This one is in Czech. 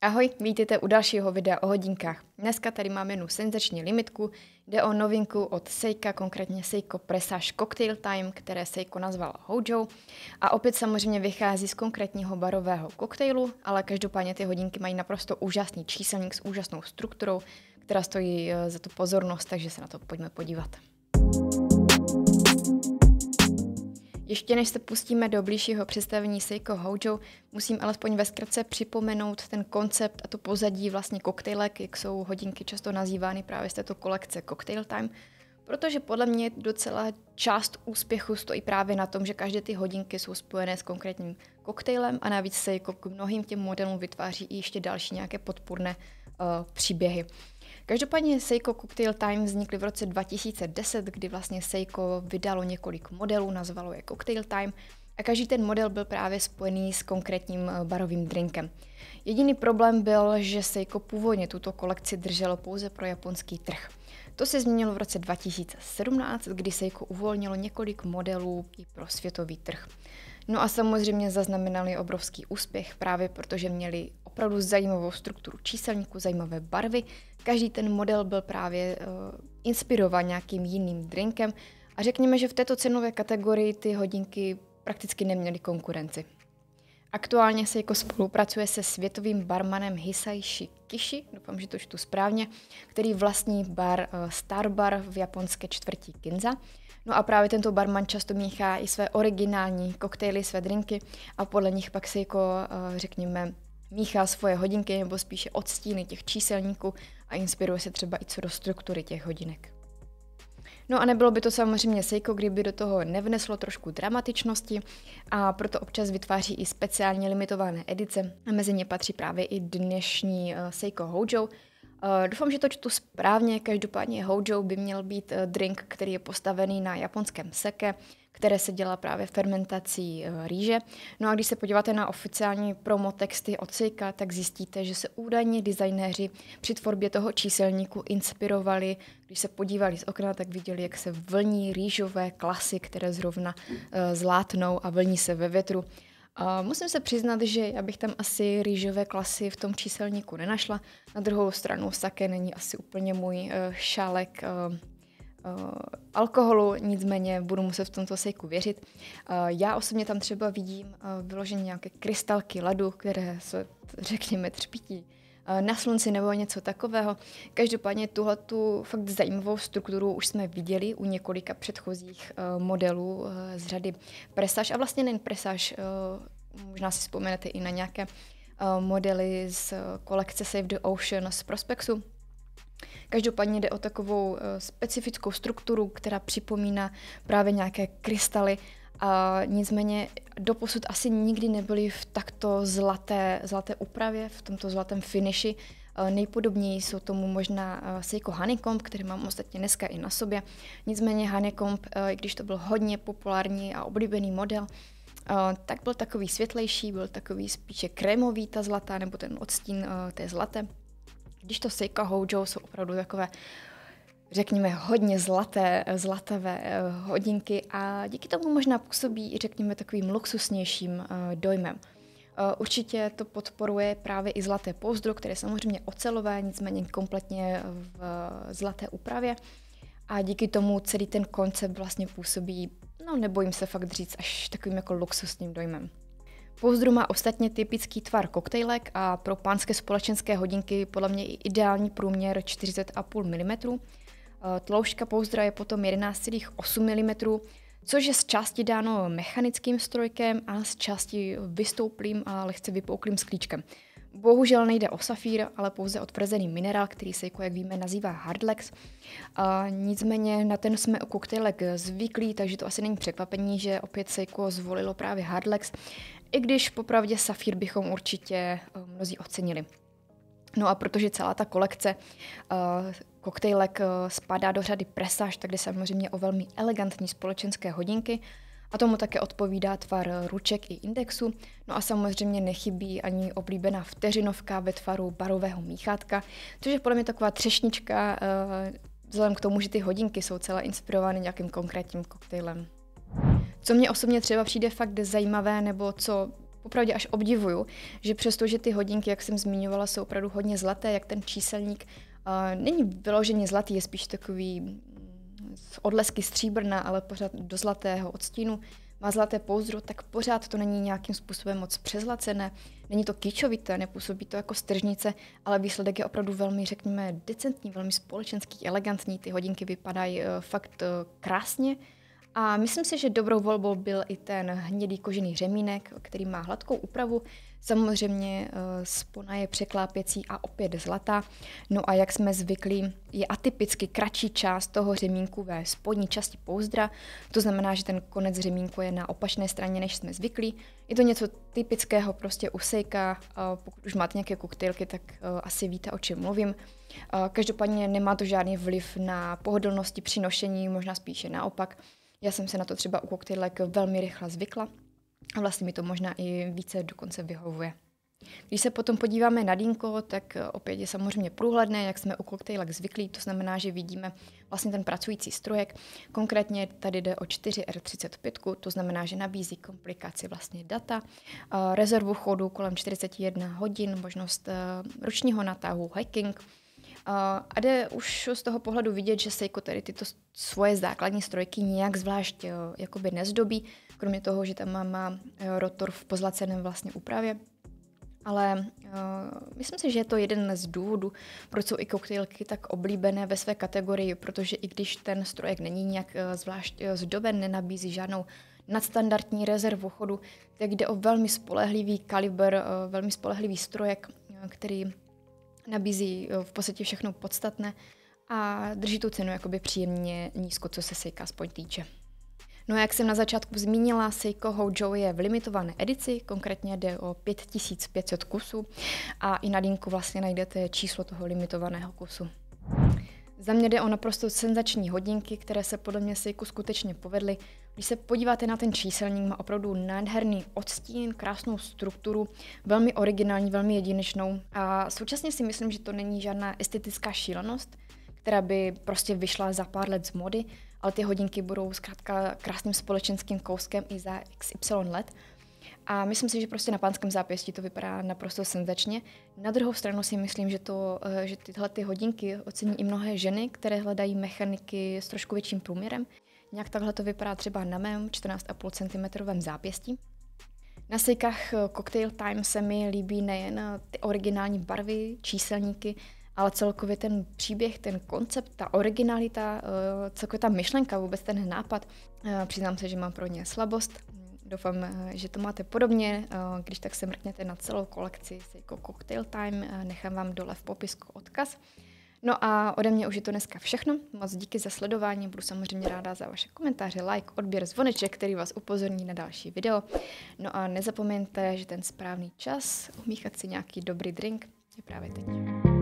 Ahoj, vítejte u dalšího videa o hodinkách. Dneska tady máme jednu senzační limitku, jde o novinku od Seika, konkrétně Seiko Presage Cocktail Time, které Seiko nazval Hojo. A opět samozřejmě vychází z konkrétního barového koktejlu, ale každopádně ty hodinky mají naprosto úžasný číselník s úžasnou strukturou, která stojí eh, za tu pozornost, takže se na to pojďme podívat. Ještě než se pustíme do blížšího představení Seiko Hojo, musím alespoň ve zkratce připomenout ten koncept a to pozadí vlastně koktejlek, jak jsou hodinky často nazývány právě z této kolekce Cocktail Time, protože podle mě docela část úspěchu stojí právě na tom, že každé ty hodinky jsou spojené s konkrétním koktejlem a navíc jako k mnohým těm modelům vytváří i ještě další nějaké podpůrné Eh, příběhy. Každopádně Seiko Cocktail Time vznikly v roce 2010, kdy vlastně Seiko vydalo několik modelů, nazvalo je Cocktail Time a každý ten model byl právě spojený s konkrétním eh, barovým drinkem. Jediný problém byl, že Seiko původně tuto kolekci drželo pouze pro japonský trh. To se změnilo v roce 2017, kdy Seiko uvolnilo několik modelů i pro světový trh. No a samozřejmě zaznamenali obrovský úspěch právě protože měli opravdu zajímavou strukturu číselníku, zajímavé barvy. Každý ten model byl právě uh, inspirován nějakým jiným drinkem a řekněme, že v této cenové kategorii ty hodinky prakticky neměly konkurenci. Aktuálně se jako spolupracuje se světovým barmanem Hisaishi Kishi, doufám, že to čtu správně, který vlastní bar eh, Star Bar v japonské čtvrti Kinza. No a právě tento barman často míchá i své originální koktejly, své drinky a podle nich pak se jako, eh, řekněme, míchá svoje hodinky nebo spíše odstíny těch číselníků a inspiruje se třeba i co do struktury těch hodinek. No a nebylo by to samozřejmě Seiko, kdyby do toho nevneslo trošku dramatičnosti a proto občas vytváří i speciálně limitované edice a mezi ně patří právě i dnešní eh, Seiko Hojo. Eh, doufám, že to čtu správně, každopádně Hojo by měl být eh, drink, který je postavený na japonském seke, které se dělá právě fermentací eh, rýže. No a když se podíváte na oficiální promotexty od Sika, tak zjistíte, že se údajně designéři při tvorbě toho číselníku inspirovali. Když se podívali z okna, tak viděli, jak se vlní rýžové klasy, které zrovna eh, zlátnou a vlní se ve větru. A musím se přiznat, že já bych tam asi rýžové klasy v tom číselníku nenašla. Na druhou stranu sake není asi úplně můj eh, šálek alkoholu, nicméně budu muset v tomto sejku věřit. Eh, já osobně tam třeba vidím eh, vyloženě nějaké krystalky ledu, které se, řekněme, třpití eh, na slunci nebo něco takového. Každopádně tuhle tu fakt zajímavou strukturu už jsme viděli u několika předchozích modelů z řady Presage a vlastně nejen Presage. možná si vzpomenete i na nějaké modely z kolekce Save the Ocean z Prospexu, Každopádně jde o takovou eh, specifickou strukturu, která připomíná právě nějaké krystaly, a nicméně doposud asi nikdy nebyly v takto zlaté, zlaté úpravě, v tomto zlatém finiši. Eh, nejpodobněji jsou tomu možná eh, Seiko jako Honeycomb, který mám ostatně dneska i na sobě. Nicméně Honeycomb, i když to byl hodně populární a oblíbený model, tak byl takový světlejší, byl takový spíše krémový ta zlatá, nebo ten odstín té zlaté. Když to Seiko Hojo jsou opravdu takové řekněme, hodně zlaté, zlatavé eh, hodinky a díky tomu možná působí, řekněme, takovým luxusnějším eh, dojmem. Eh, určitě to podporuje právě i zlaté pouzdro, které je samozřejmě ocelové, nicméně kompletně v zlaté úpravě. A díky tomu celý ten koncept vlastně působí, no nebojím se fakt říct, až takovým jako luxusním dojmem. Pouzdru má ostatně typický tvar koktejlek a pro pánské společenské hodinky podle mě ideální průměr 40,5 mm. Eh, tloušťka pouzdra je potom 11,8 mm, což je z části dáno mechanickým strojkem a z části vystouplým a lehce vypouklým sklíčkem. Bohužel nejde o safír, ale pouze o tvrzený minerál, který se, jako jak víme, nazývá hardlex. A nicméně na ten jsme u koktejlek zvyklí, takže to asi není překvapení, že opět jako zvolilo právě hardlex, i když popravdě safír bychom určitě eh, mnozí ocenili. No a protože celá ta kolekce uh, koktejlek uh, spadá do řady presáž, tak jde samozřejmě o velmi elegantní společenské hodinky, a tomu také odpovídá tvar ruček i indexu. No a samozřejmě nechybí ani oblíbená vteřinovka ve tvaru barového míchátka, což je podle mě taková třešnička, eh, vzhledem k tomu, že ty hodinky jsou celé inspirovány nějakým konkrétním koktejlem. Co mě osobně třeba přijde fakt zajímavé, nebo co opravdu až obdivuju, že přestože ty hodinky, jak jsem zmiňovala, jsou opravdu hodně zlaté, jak ten číselník uh, není vyloženě zlatý, je spíš takový z odlesky stříbrna, ale pořád do zlatého odstínu, má zlaté pouzdro, tak pořád to není nějakým způsobem moc přezlacené, není to kýčovité, nepůsobí to jako stržnice, ale výsledek je opravdu velmi, řekněme, decentní, velmi společenský, elegantní, ty hodinky vypadají eh, fakt eh, krásně, a myslím si, že dobrou volbou byl i ten hnědý kožený řemínek, který má hladkou úpravu. Samozřejmě eh, spona je překlápěcí a opět zlata. No a jak jsme zvyklí, je atypicky kratší část toho řemínku ve spodní části pouzdra. To znamená, že ten konec řemínku je na opačné straně, než jsme zvyklí. Je to něco typického prostě u sejka. Eh, pokud už máte nějaké koktejlky, tak eh, asi víte, o čem mluvím. Každopádně nemá to žádný vliv na pohodlnosti při nošení, možná spíše naopak. Já jsem se na to třeba u koktejlek jako velmi rychle zvykla a vlastně mi to možná i více dokonce vyhovuje. Když se potom podíváme na dýnko, tak opět je samozřejmě průhledné, jak jsme u koktejlek zvyklí, to znamená, že vidíme vlastně ten pracující strojek. Konkrétně tady jde o 4R35, to znamená, že nabízí komplikaci vlastně data, eh, rezervu chodu kolem 41 hodin, možnost eh, ručního natahu, hiking, a jde už z toho pohledu vidět, že Seiko tady tyto svoje základní strojky nějak zvlášť eh, jakoby nezdobí, kromě toho, že tam má, má eh, rotor v pozlaceném vlastně úpravě. Ale uh, myslím si, že je to jeden z důvodů, proč jsou i koktejlky tak oblíbené ve své kategorii, protože i když ten strojek není nějak uh, zvlášť uh, zdoben, nenabízí žádnou nadstandardní rezervu chodu, tak jde o velmi spolehlivý kaliber, uh, velmi spolehlivý strojek, uh, který nabízí eh, v podstatě všechno podstatné a drží tu cenu jakoby příjemně nízko, co se Seiko aspoň týče. No a jak jsem na začátku zmínila, Seiko Hojo je v limitované edici, konkrétně jde o 5500 kusů a i na linku vlastně najdete číslo toho limitovaného kusu. Za mě jde o naprosto senzační hodinky, které se podle mě Seiku skutečně povedly. Když se podíváte na ten číselník, má opravdu nádherný odstín, krásnou strukturu, velmi originální, velmi jedinečnou. A současně si myslím, že to není žádná estetická šílenost, která by prostě vyšla za pár let z mody, ale ty hodinky budou zkrátka krásným společenským kouskem i za XY let. A myslím si, že prostě na pánském zápěstí to vypadá naprosto senzačně. Na druhou stranu si myslím, že, to, eh, že tyhle ty hodinky ocení i mnohé ženy, které hledají mechaniky s trošku větším průměrem. Nějak takhle to vypadá třeba na mém 14,5 cm zápěstí. Na sejkách eh, Cocktail Time se mi líbí nejen eh, ty originální barvy, číselníky, ale celkově ten příběh, ten koncept, ta originalita, celkově ta myšlenka, vůbec ten nápad. Přiznám se, že mám pro ně slabost, Doufám, eh, že to máte podobně. Eh, když tak se mrkněte na celou kolekci Seiko Cocktail Time, eh, nechám vám dole v popisku odkaz. No a ode mě už je to dneska všechno. Moc díky za sledování, budu samozřejmě ráda za vaše komentáře, like, odběr, zvoneček, který vás upozorní na další video. No a nezapomeňte, že ten správný čas umíchat si nějaký dobrý drink je právě teď.